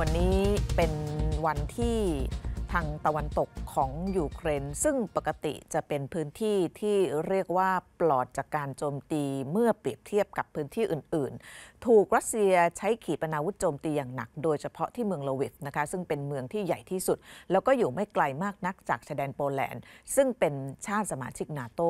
วันนี้เป็นวันที่ทางตะวันตกของยูเครน ซึ่งปกติจะเป็นพื้นที่ที่เรียกว่าปลอดจากการโจมตีเมื่อเปรียบเทียบกับพื้นที่อื่น ๆ ถูกรัสเซียใช้ขีปนาวุธโจมตีอย่างหนักโดยเฉพาะที่เมืองโลวิฟนะคะ ซึ่งเป็นเมืองที่ใหญ่ที่สุด แล้วก็อยู่ไม่ไกลมากนักจากชายแดนโปแลนด์ซึ่งเป็นชาติสมาชิกนาโต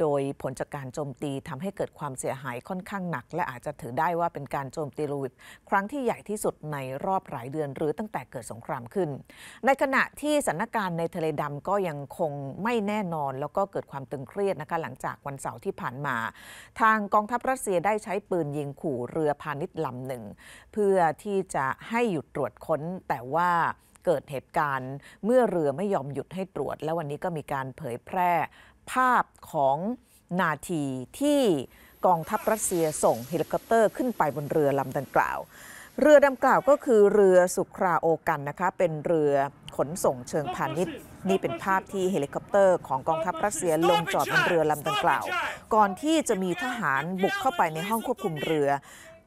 โดยผลจากการโจมตีทำให้เกิดความเสียหายค่อนข้างหนัก และอาจจะถือได้ว่าเป็นการโจมตีโลวิฟครั้งที่ใหญ่ที่สุดในรอบหลายเดือนหรือตั้งแต่เกิดสงครามขึ้น ในขณะที่สถานการณ์ในทะเลดำก็ยังคงไม่แน่นอนแล้วก็เกิดความตึงเครียดนะคะหลังจากวันเสาร์ที่ผ่านมา ทางกองทัพรัสเซียได้ใช้ปืนยิงขู่เรือพาณิชย์ลำหนึ่ง เพื่อที่จะให้หยุดตรวจค้น แต่ว่าเกิดเหตุการณ์เมื่อเรือไม่ยอมหยุดให้ตรวจ แล้ววันนี้ก็มีการเผยแพร่ ภาพของนาทีที่กองทัพรัสเซียส่งเฮลิคอปเตอร์ ขึ้นไปบนเรือลำดังกล่าวเรือดังกล่าวก็คือเรือสุคราโอกันนะคะเป็นเรือขนส่งเชิงพาณิชย์ นี่เป็นภาพที่เฮลิคอปเตอร์ ของกองทัพรัสเซียลงจอดบนเรือลำดังกล่าว ก่อนที่จะมีทหารบุกเข้าไปในห้องควบคุมเรือ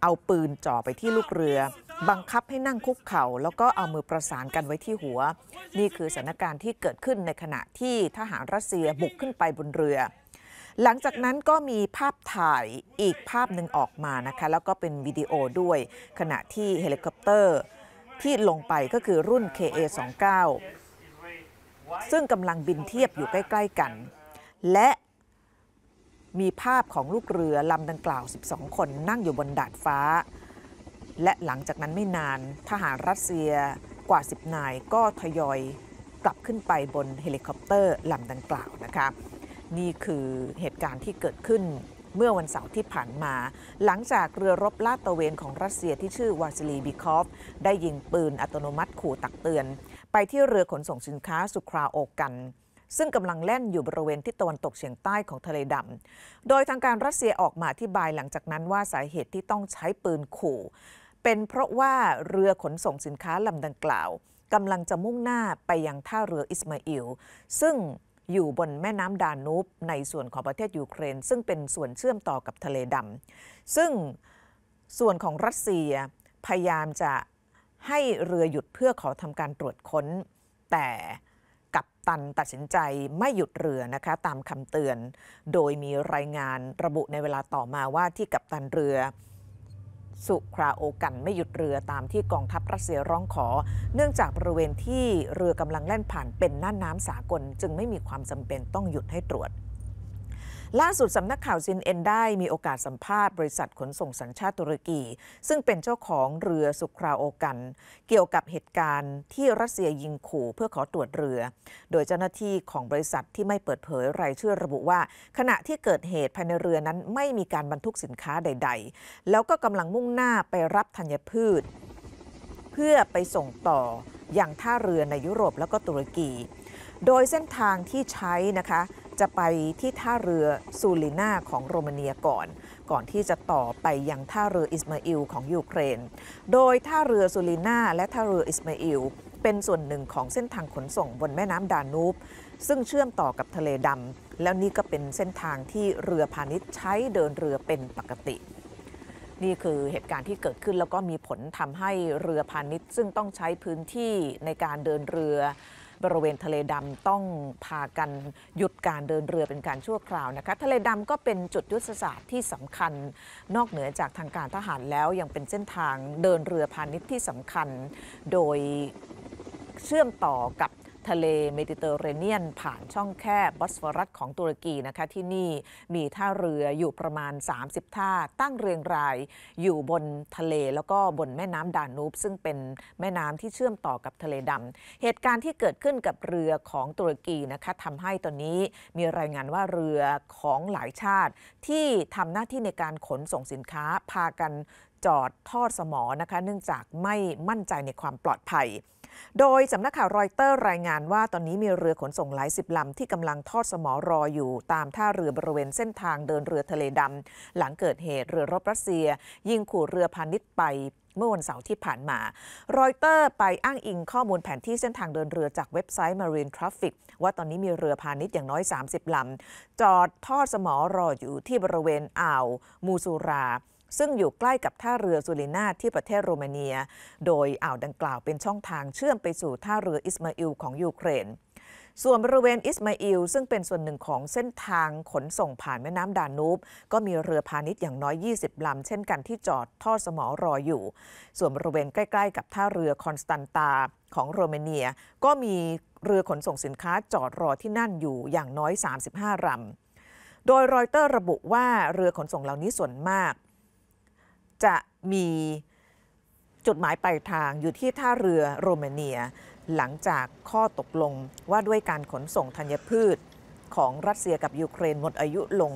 เอาปืนจ่อไปที่ลูกเรือ บังคับให้นั่งคุกเข่าแล้วก็เอามือประสานกันไว้ที่หัว นี่คือสถานการณ์ที่เกิดขึ้นในขณะที่ทหารรัสเซียบุกขึ้นไปบนเรือหลังจากนั้นก็มีภาพถ่ายอีกภาพหนึ่งออกมานะคะ แล้วก็เป็นวิดีโอด้วยขณะที่เฮลิคอปเตอร์ ที่ลงไปก็คือรุ่น KA29 ซึ่งกำลังบินเทียบอยู่ใกล้ ๆกัน และมีภาพของลูกเรือลำดังกล่าว 12 คนนั่งอยู่บนดาดฟ้า และหลังจากนั้นไม่นานทหารรัสเซียกว่า 10 นายก็ทยอยกลับขึ้นไปบนเฮลิคอปเตอร์ลำดังกล่าวนะคะนี่คือเหตุการณ์ที่เกิดขึ้นเมื่อวันเสาร์ที่ผ่านมา หลังจากเรือรบลาดตระเวนของรัสเซียที่ชื่อวาซิลีบิคอฟ ได้ยิงปืนอัตโนมัติขู่ตักเตือน ไปที่เรือขนส่งสินค้าสุคราโอกัน ซึ่งกำลังแล่นอยู่บริเวณที่ตะวันตกเฉียงใต้ของทะเลดำโดยทางการรัสเซียออกมาอธิบายหลังจากนั้นว่าสาเหตุที่ต้องใช้ปืนขู่ เป็นเพราะว่าเรือขนส่งสินค้าลำดังกล่าวกำลังจะมุ่งหน้าไปยังท่าเรืออิสมาอิลซึ่งอยู่บนแม่น้ำดานูบในส่วนของประเทศยูเครน ซึ่งเป็นส่วนเชื่อมต่อกับทะเลดำซึ่งส่วนของรัสเซียพยายามจะให้เรือหยุดเพื่อขอทำการตรวจค้น แต่กัปตันตัดสินใจไม่หยุดเรือนะคะตามคำเตือน โดยมีรายงานระบุในเวลาต่อมาว่าที่กัปตันเรือสุคราโอกันไม่หยุดเรือตามที่กองทัพรัสเซียร้องขอ เนื่องจากบริเวณที่เรือกำลังแล่นผ่านเป็นน่านน้ำสากลจึงไม่มีความจำเป็นต้องหยุดให้ตรวจล่าสุดสำนักข่าวซินเอ็นได้มีโอกาสสัมภาษณ์บริษัทขนส่งสัญชาติตุรกีซึ่งเป็นเจ้าของเรือสุคราโอกัน เกี่ยวกับเหตุการณ์ที่รัสเซียยิงขู่เพื่อขอตรวจเรือ โดยเจ้าหน้าที่ของบริษัทที่ไม่เปิดเผยรายชื่อระบุว่า ขณะที่เกิดเหตุภายในเรือนั้นไม่มีการบรรทุกสินค้าใด ๆ แล้วก็กำลังมุ่งหน้าไปรับธัญพืช เพื่อไปส่งต่ออย่างท่าเรือในยุโรปแล้วก็ตุรกีโดยเส้นทางที่ใช้นะคะจะไปที่ท่าเรือซูลิน่าของโรมาเนียก่อน ก่อนที่จะต่อไปยังท่าเรืออิสมาอิลของยูเครน โดยท่าเรือซูลิน่าและท่าเรืออิสมาอิลเป็นส่วนหนึ่งของเส้นทางขนส่งบนแม่น้ำดานูบซึ่งเชื่อมต่อกับทะเลดำแล้วนี่ก็เป็นเส้นทางที่เรือพาณิชย์ใช้เดินเรือเป็นปกติ นี่คือเหตุการณ์ที่เกิดขึ้นแล้วก็มีผลทำให้เรือพาณิชย์ ซึ่งต้องใช้พื้นที่ในการเดินเรือบริเวณทะเลดำต้องพากันหยุดการเดินเรือเป็นการชั่วคราวนะคะทะเลดำก็เป็นจุดยุทธศาสตร์ที่สำคัญนอกเหนือจากทางการทหารแล้วยังเป็นเส้นทางเดินเรือพาณิชย์ที่สำคัญ โดยเชื่อมต่อกับทะเลเมดิเตอร์เรเนียนผ่านช่องแคบบอสฟอรัสของตุรกีนะคะที่นี่มีท่าเรืออยู่ประมาณ 30 ท่าตั้งเรียงรายอยู่บนทะเล แล้วก็บนแม่น้ำดานูบซึ่งเป็นแม่น้ำที่เชื่อมต่อกับทะเลดำเหตุการณ์ที่เกิดขึ้นกับเรือของตุรกีนะคะทำให้ตอนนี้มีรายงานว่าเรือของหลายชาติ ที่ทำหน้าที่ในการขนส่งสินค้า พากันจอดทอดสมอนะคะเนื่องจากไม่มั่นใจในความปลอดภัยโดยสำนักข่าวรอยเตอร์รายงานว่าตอนนี้มีเรือขนส่งหลายสิบลำที่กำลังทอดสมอรออยู่ตามท่าเรือบริเวณเส้นทางเดินเรือทะเลดำหลังเกิดเหตุ เรือรบรัสเซียยิงขู่เรือพาณิชย์ไปเมื่อวันเสาร์ที่ผ่านมา รอยเตอร์ไปอ้างอิงข้อมูลแผนที่เส้นทางเดินเรือจากเว็บไซต์ Marine Traffic ว่าตอนนี้มีเรือพาณิชย์อย่างน้อย 30 ลำจอดทอดสมอรออยู่ที่บริเวณอ่าวมูซูราซึ่งอยู่ใกล้กับท่าเรือซูรินาที่ประเทศโรมาเนีย โดยอ่าวดังกล่าวเป็นช่องทางเชื่อมไปสู่ท่าเรืออิสมาอิลของยูเครน ส่วนบริเวณอิสมาอิลซึ่งเป็นส่วนหนึ่งของเส้นทางขนส่งผ่านแม่น้ำดานูบก็มีเรือพาณิชย์อย่างน้อย 20ลำเช่นกันที่จอดท่อสมอรออยู่ ส่วนบริเวณใกล้ๆ กับท่าเรือคอนสแตนตาของโรมาเนียก็มีเรือขนส่งสินค้าจอดรอที่นั่นอยู่อย่างน้อย 35ลำโดยรอยเตอร์ระบุว่าเรือขนส่งเหล่านี้ส่วนมากจะมีจุดหมายปลายทางอยู่ที่ท่าเรือโรมาเนีย หลังจากข้อตกลงว่าด้วยการขนส่งธัญพืชของรัสเซียกับยูเครนหมดอายุลง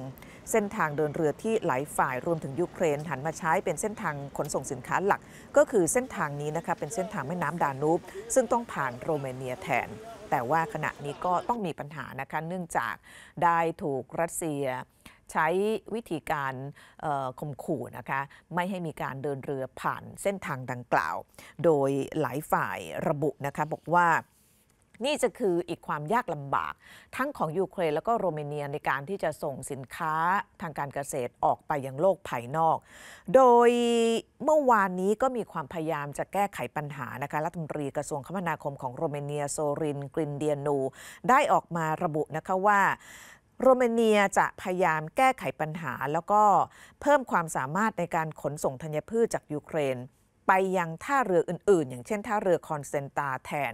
เส้นทางเดินเรือที่หลายฝ่ายรวมถึงยูเครนหันมาใช้เป็นเส้นทางขนส่งสินค้าหลักก็คือเส้นทางนี้นะคะเป็นเส้นทางแม่น้ำดานูบซึ่งต้องผ่านโรมาเนียแทน แต่ว่าขณะนี้ก็ต้องมีปัญหานะคะเนื่องจากได้ถูกรัสเซียใช้วิธีการข่มขู่นะคะไม่ให้มีการเดินเรือผ่านเส้นทางดังกล่าว โดยหลายฝ่ายระบุนะคะบอกว่านี่จะคืออีกความยากลำบาก ทั้งของยูเครนแล้วก็โรมาเนียในการที่จะส่งสินค้าทางการเกษตรออกไปยังโลกภายนอก โดยเมื่อวานนี้ก็มีความพยายามจะแก้ไขปัญหานะคะรัฐมนตรีกระทรวงคมนาคมของโรมาเนียโซรินกรินเดียนู ได้ออกมาระบุนะคะว่าโรมาเนียจะพยายามแก้ไขปัญหาแล้วก็เพิ่มความสามารถในการขนส่งธัญพืชจากยูเครนไปยังท่าเรืออื่น ๆ อย่างเช่นท่าเรือคอนเซนตาแทน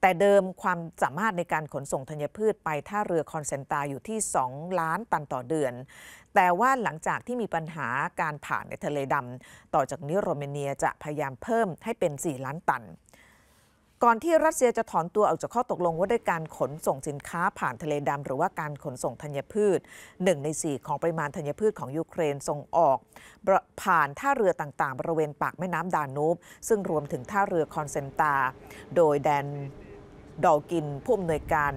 แต่เดิมความสามารถในการขนส่งธัญพืชไปท่าเรือคอนเซนตาอยู่ที่ 2 ล้านตันต่อเดือน แต่ว่าหลังจากที่มีปัญหาการผ่านในทะเลดำต่อจากนี้โรมาเนียจะพยายามเพิ่มให้เป็น 4 ล้านตันก่อนที่รัสเซียจะถอนตัวออกจากข้อตกลงว่าด้วยการขนส่งสินค้าผ่านทะเลดำหรือว่าการขนส่งธัญพืช1ใน4ของปริมาณธัญพืชของยูเครนส่งออก ผ่านท่าเรือต่างๆ บริเวณปากแม่น้ำดานูบซึ่งรวมถึงท่าเรือคอนเซนตาโดยแดนดอลกินผู้อำนวยการ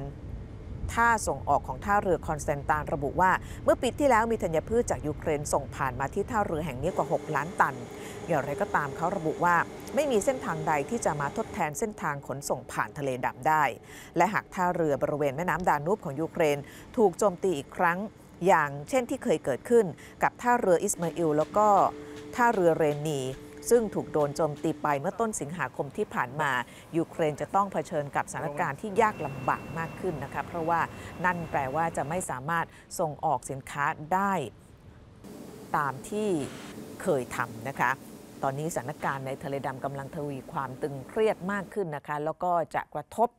ท่าส่งออกของท่าเรือคอนสแตนตานระบุว่า เมื่อปีที่แล้วมีธัญพืชจากยูเครนส่งผ่านมาที่ท่าเรือแห่งนี้กว่า 6ล้านตันอย่างไรก็ตามเขาระบุว่าไม่มีเส้นทางใดที่จะมาทดแทนเส้นทางขนส่งผ่านทะเลดำได้ และหากท่าเรือบริเวณแม่น้ำดานูบของยูเครนถูกโจมตีอีกครั้งอย่างเช่นที่เคยเกิดขึ้นกับท่าเรืออิสมาอิลแล้วก็ท่าเรือเรนีซึ่งถูกโดนโจมตีไปเมื่อต้นสิงหาคมที่ผ่านมายูเครนจะต้องเผชิญกับสถานการณ์ที่ยากลำบากมากขึ้นนะคะเพราะว่านั่นแปลว่าจะไม่สามารถส่งออกสินค้าได้ ตามที่เคยทำนะคะตอนนี้สถานการณ์ในทะเลดำกำลังทวีความตึงเครียดมากขึ้นนะคะ แล้วก็จะกระทบ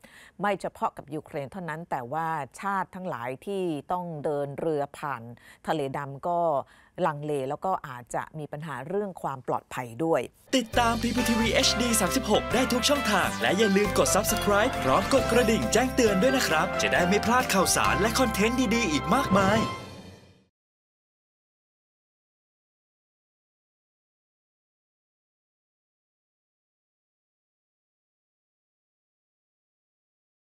ไม่เฉพาะกับยูเครนเท่านั้นแต่ว่าชาติทั้งหลายที่ต้องเดินเรือผ่านทะเลดำก็ลังเลแล้วก็อาจจะมีปัญหาเรื่องความปลอดภัยด้วย ติดตาม PPTV HD 36 ได้ทุกช่องทาง และอย่าลืมกด subscribe พร้อมกดกระดิ่งแจ้งเตือนด้วยนะครับจะได้ไม่พลาดข่าวสารและคอนเทนต์ดีๆอีกมากมาย